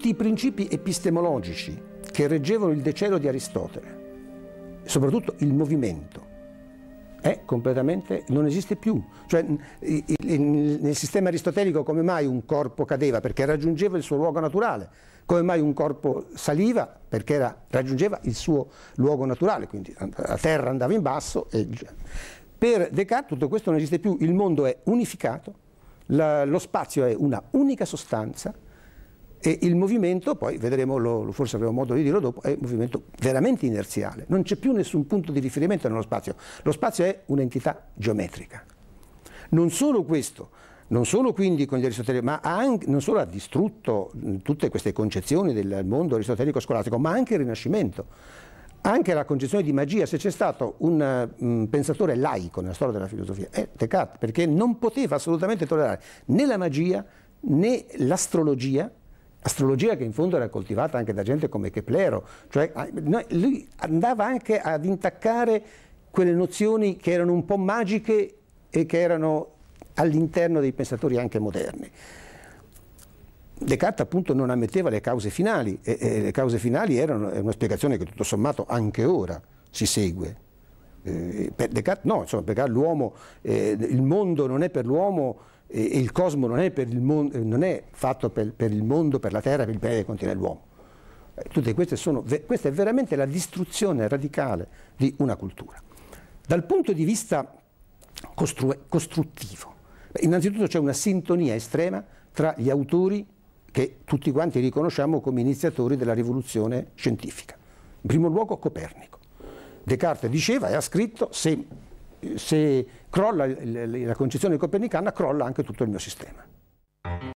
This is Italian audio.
tutti i principi epistemologici che reggevano il decelo di Aristotele, soprattutto il movimento, è completamente, non esiste più. Cioè, nel sistema aristotelico come mai un corpo cadeva? Perché raggiungeva il suo luogo naturale. Come mai un corpo saliva? Perché era, raggiungeva il suo luogo naturale, quindi la terra andava in basso. E... Per Descartes tutto questo non esiste più, il mondo è unificato, la, lo spazio è una unica sostanza, e il movimento, poi vedremo, lo, forse avremo modo di dirlo dopo, è un movimento veramente inerziale, non c'è più nessun punto di riferimento nello spazio, lo spazio è un'entità geometrica. Non solo questo, non solo quindi con gli aristotelici, ma anche, non solo ha distrutto tutte queste concezioni del mondo aristotelico scolastico, ma anche il Rinascimento. Anche la concezione di magia, se c'è stato un um, pensatore laico nella storia della filosofia, è Descartes, perché non poteva assolutamente tollerare né la magia né l'astrologia astrologia che in fondo era coltivata anche da gente come Keplero, cioè ah, lui andava anche ad intaccare quelle nozioni che erano un po' magiche e che erano all'interno dei pensatori anche moderni. Descartes appunto non ammetteva le cause finali e, e le cause finali erano una spiegazione che tutto sommato anche ora si segue. Eh, per Descartes no, insomma, perché l'uomo, eh, il mondo non è per l'uomo e, e il cosmo non è, non è fatto per, per, il mondo, per la terra, per il pianeta che contiene l'uomo. Eh, tutte queste sono, questa è veramente la distruzione radicale di una cultura. Dal punto di vista costruttivo, innanzitutto c'è una sintonia estrema tra gli autori che tutti quanti riconosciamo come iniziatori della rivoluzione scientifica. In primo luogo Copernico. Descartes diceva e ha scritto se se crolla la concezione copernicana, crolla anche tutto il mio sistema.